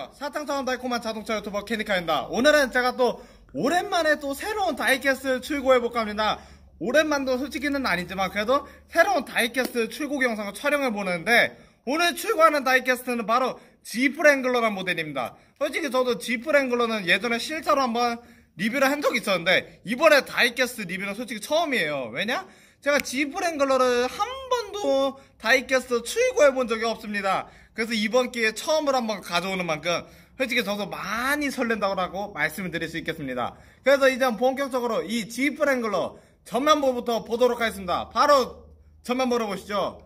안녕하세요. 사탕처럼 달콤한 자동차 유튜버 케니카입니다. 오늘은 제가 또 오랜만에 또 새로운 다이캐스트 출고해볼까 합니다. 오랜만도 솔직히는 아니지만 그래도 새로운 다이캐스트 출고 영상을 촬영해보는데 오늘 출고하는 다이캐스트는 바로 지프랭글러란 모델입니다. 솔직히 저도 지프랭글러는 예전에 실제로 한번 리뷰를 한 적이 있었는데 이번에 다이캐스트 리뷰는 솔직히 처음이에요. 왜냐? 제가 지프랭글러를 한 번도 다이캐스트 출고해본 적이 없습니다. 그래서 이번 기회에 처음으로 한번 가져오는 만큼 솔직히 저도 많이 설렌다고 하고 말씀을 드릴 수 있겠습니다. 그래서 이제 본격적으로 이 지프 랭글러 전면부부터 보도록 하겠습니다. 바로 전면부를 보시죠.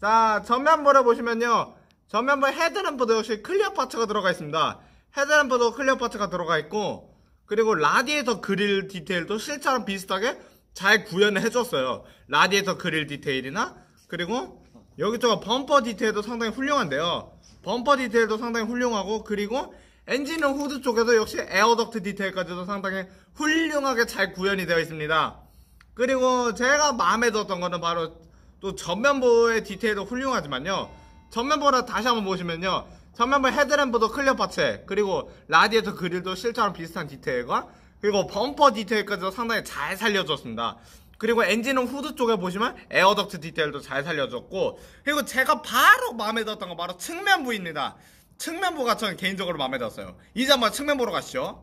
자, 전면부를 보시면요. 전면부 헤드램프도 역시 클리어 파츠가 들어가 있습니다. 헤드램프도 클리어 파츠가 들어가 있고 그리고 라디에이터 그릴 디테일도 실처럼 비슷하게 잘 구현을 해줬어요. 라디에이터 그릴 디테일이나 그리고 여기저기 범퍼 디테일도 상당히 훌륭한데요 범퍼 디테일도 상당히 훌륭하고 그리고 엔진은 후드 쪽에서 역시 에어덕트 디테일까지도 상당히 훌륭하게 잘 구현이 되어 있습니다 그리고 제가 마음에 들었던 거는 바로 또 전면부의 디테일도 훌륭하지만요 전면부를 다시 한번 보시면요 전면부 헤드램프도 클리어 파츠 그리고 라디에이터 그릴도 실처럼 비슷한 디테일과 그리고 범퍼 디테일까지도 상당히 잘 살려줬습니다 그리고 엔진은 후드 쪽에 보시면 에어덕트 디테일도 잘 살려줬고 그리고 제가 바로 마음에 들었던 건 바로 측면부입니다. 측면부가 저는 개인적으로 마음에 들었어요. 이제 한번 측면부로 가시죠.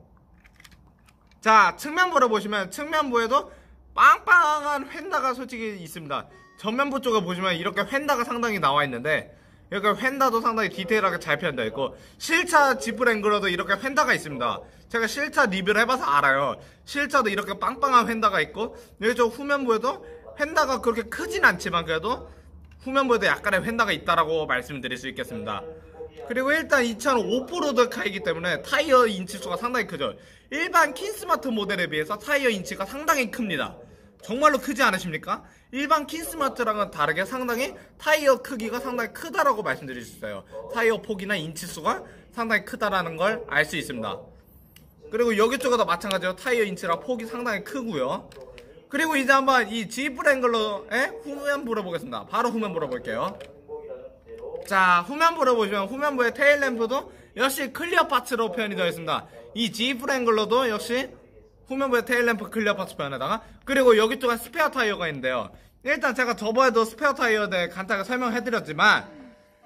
자 측면부를 보시면 측면부에도 빵빵한 휀다가 솔직히 있습니다. 전면부 쪽에 보시면 이렇게 휀다가 상당히 나와 있는데 그러니까 휀다도 상당히 디테일하게 잘 표현되어 있고 실차 지프랭그러도 이렇게 휀다가 있습니다 제가 실차 리뷰를 해봐서 알아요 실차도 이렇게 빵빵한 휀다가 있고 여기 저 후면부에도 휀다가 그렇게 크진 않지만 그래도 후면부에도 약간의 휀다가 있다라고 말씀드릴 수 있겠습니다 그리고 일단 이0 0 오프로드 카이기 때문에 타이어 인치수가 상당히 크죠 일반 킨스마트 모델에 비해서 타이어 인치가 상당히 큽니다 정말로 크지 않으십니까? 일반 킨스마트랑은 다르게 상당히 타이어 크기가 상당히 크다라고 말씀드릴 수 있어요. 타이어 폭이나 인치수가 상당히 크다라는 걸 알 수 있습니다. 그리고 여기쪽에도 마찬가지로 타이어 인치라 폭이 상당히 크고요. 그리고 이제 한번 이 지프랭글러의 후면 물어보겠습니다. 바로 후면 물어볼게요. 자 후면 물어보시면 후면부의 테일램프도 역시 클리어 파츠로 표현이 되어 있습니다. 이 지프랭글러도 역시 후면부에 테일램프 클리어 파츠 변에다가 그리고 여기 쪽은 스페어 타이어가 있는데요 일단 제가 저번에도 스페어 타이어에 대해 간단하게 설명해드렸지만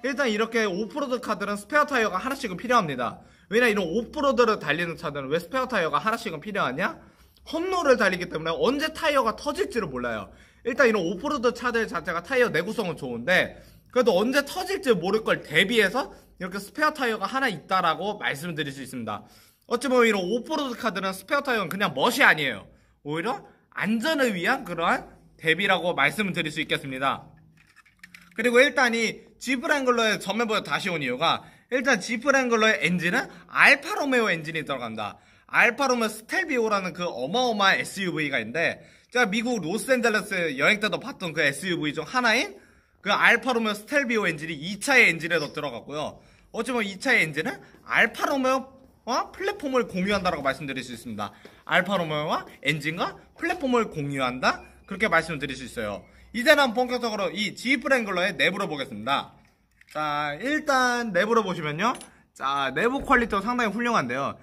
일단 이렇게 오프로드 카들은 스페어 타이어가 하나씩은 필요합니다 왜냐 이런 오프로드를 달리는 차들은 왜 스페어 타이어가 하나씩은 필요하냐? 홈로를 달리기 때문에 언제 타이어가 터질지를 몰라요 일단 이런 오프로드 차들 자체가 타이어 내구성은 좋은데 그래도 언제 터질지 모를 걸 대비해서 이렇게 스페어 타이어가 하나 있다라고 말씀드릴 수 있습니다 어찌 보면 이런 오프로드 카드는 스페어 타이어는 그냥 멋이 아니에요. 오히려 안전을 위한 그러한 대비라고 말씀을 드릴 수 있겠습니다. 그리고 일단 이 지프랭글러의 전면보다 다시 온 이유가 일단 지프랭글러의 엔진은 알파로메오 엔진이 들어간다. 알파로메오 스텔비오라는 그 어마어마한 SUV가 있는데 제가 미국 로스앤젤레스 여행 때도 봤던 그 SUV 중 하나인 그 알파로메오 스텔비오 엔진이 2차의 엔진에 더 들어갔고요. 어찌 보면 2차의 엔진은 알파로메오 어? 플랫폼을 공유한다라고 말씀드릴 수 있습니다. 알파 로메오와 엔진과 플랫폼을 공유한다 그렇게 말씀드릴 수 있어요. 이제는 본격적으로 이 G 프 랭글러의 내부를 보겠습니다. 자 일단 내부를 보시면요. 자 내부 퀄리티도 상당히 훌륭한데요.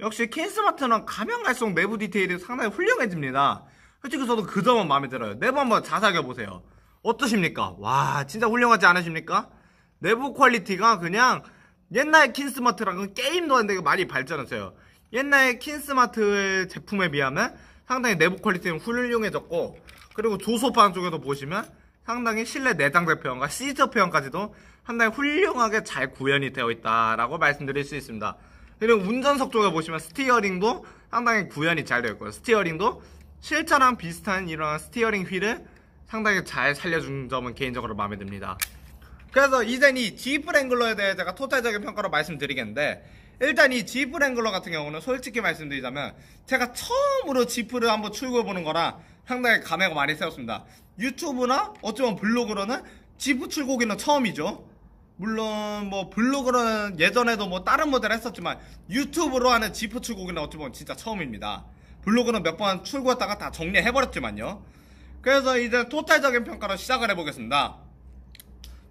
역시 킨스마트는 가면 갈수록 내부 디테일이 상당히 훌륭해집니다. 솔직히 저도 그 점은 마음에 들어요. 내부 한번 자세하게 보세요. 어떠십니까? 와 진짜 훌륭하지 않으십니까? 내부 퀄리티가 그냥 옛날 킨스마트랑은 그 게임도 안 되게 많이 발전했어요. 옛날 킨스마트 제품에 비하면 상당히 내부 퀄리티는 훌륭해졌고 그리고 조소판 쪽에도 보시면 상당히 실내 내장대 표현과 시저 표현까지도 상당히 훌륭하게 잘 구현이 되어 있다라고 말씀드릴 수 있습니다. 그리고 운전석 쪽에 보시면 스티어링도 상당히 구현이 잘 되어 있고요. 스티어링도 실차랑 비슷한 이런 스티어링 휠을 상당히 잘 살려준 점은 개인적으로 마음에 듭니다. 그래서 이젠 이 지프 랭글러에 대해 제가 토탈적인 평가로 말씀드리겠는데 일단 이 지프 랭글러 같은 경우는 솔직히 말씀드리자면 제가 처음으로 지프를 한번 출고해보는 거라 상당히 감회가 많이 세웠습니다 유튜브나 어쩌면 블로그로는 지프 출고기는 처음이죠 물론 뭐 블로그로는 예전에도 뭐 다른 모델 했었지만 유튜브로 하는 지프 출고기는 어찌 보면 진짜 처음입니다 블로그는 몇 번 출고했다가 다 정리해버렸지만요 그래서 이제 토탈적인 평가로 시작을 해보겠습니다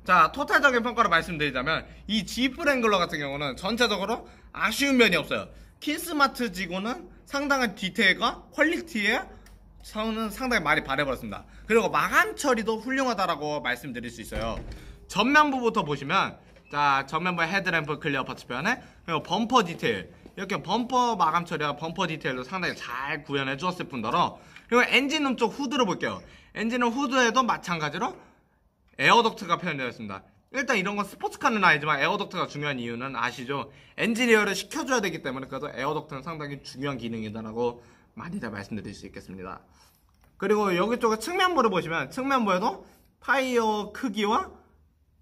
자 토탈적인 평가로 말씀드리자면 이 지프랭글러 같은 경우는 전체적으로 아쉬운 면이 없어요 키스마트지고는 상당한 디테일과 퀄리티에 저는 상당히 많이 바래버렸습니다 그리고 마감 처리도 훌륭하다라고 말씀드릴 수 있어요 전면부부터 보시면 자 전면부 의 헤드램프 클리어 파츠 변에 그리고 범퍼 디테일 이렇게 범퍼 마감 처리와 범퍼 디테일도 상당히 잘 구현해 주었을 뿐더러 그리고 엔진음 쪽 후드를 볼게요 엔진음 후드에도 마찬가지로 에어덕트가 표현되었습니다. 일단 이런 건 스포츠카는 아니지만 에어덕트가 중요한 이유는 아시죠? 엔지 에어를 시켜줘야 되기 때문에 그래서 에어덕트는 상당히 중요한 기능이다라고 많이들 말씀드릴 수 있겠습니다. 그리고 여기 쪽에 측면부를 보시면 측면부에도 타이어 크기와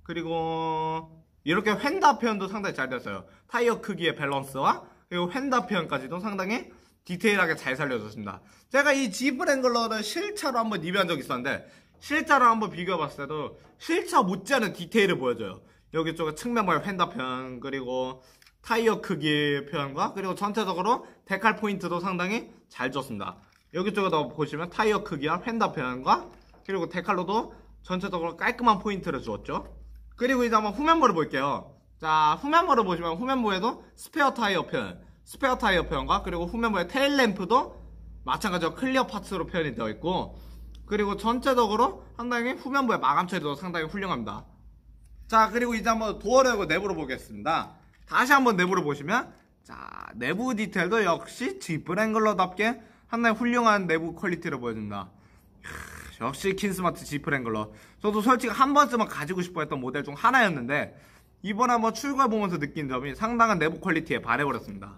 그리고 이렇게 휀다 표현도 상당히 잘 되었어요. 타이어 크기의 밸런스와 그리고 휀다 표현까지도 상당히 디테일하게 잘 살려줬습니다. 제가 이 지브랭글러를 실차로 한번 리뷰한 적이 있었는데 실제랑 한번 비교해봤을 때도 실차 못지않은 디테일을 보여줘요. 여기쪽에 측면발 휀다 편 그리고 타이어 크기 표현과 그리고 전체적으로 데칼 포인트도 상당히 잘 줬습니다. 여기쪽에도 보시면 타이어 크기와 휀더 표현과 그리고 데칼로도 전체적으로 깔끔한 포인트를 주었죠. 그리고 이제 한번 후면부를 볼게요. 자 후면부를 보시면 후면부에도 스페어 타이어 표현 스페어 타이어 표현과 그리고 후면부에 테일 램프도 마찬가지로 클리어 파츠로 표현이 되어 있고 그리고 전체적으로 상당히 후면부의 마감 처리도 상당히 훌륭합니다 자 그리고 이제 한번 도어력을 내부로 보겠습니다 다시 한번 내부로 보시면 자 내부 디테일도 역시 지프랭글러답게 상당히 훌륭한 내부 퀄리티를 보여준다 캬, 역시 킨스마트 지프랭글러 저도 솔직히 한 번쯤은 가지고 싶어 했던 모델 중 하나였는데 이번에 한번 출고해보면서 느낀 점이 상당한 내부 퀄리티에 발해버렸습니다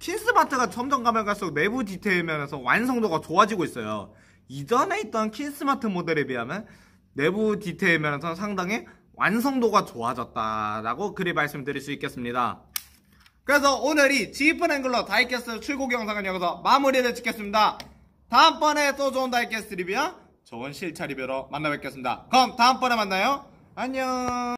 킨스마트가 점점 가면 갈수록 내부 디테일 면에서 완성도가 좋아지고 있어요 이전에 있던 킨스마트 모델에 비하면 내부 디테일 면에서 상당히 완성도가 좋아졌다라고 그리 말씀드릴 수 있겠습니다. 그래서 오늘이 지프픈 앵글러 다이캐스 출고 영상은 여기서 마무리를 짓겠습니다. 다음번에 또 좋은 다이캐스 리뷰야 좋은 실차 리뷰로 만나 뵙겠습니다. 그럼 다음번에 만나요. 안녕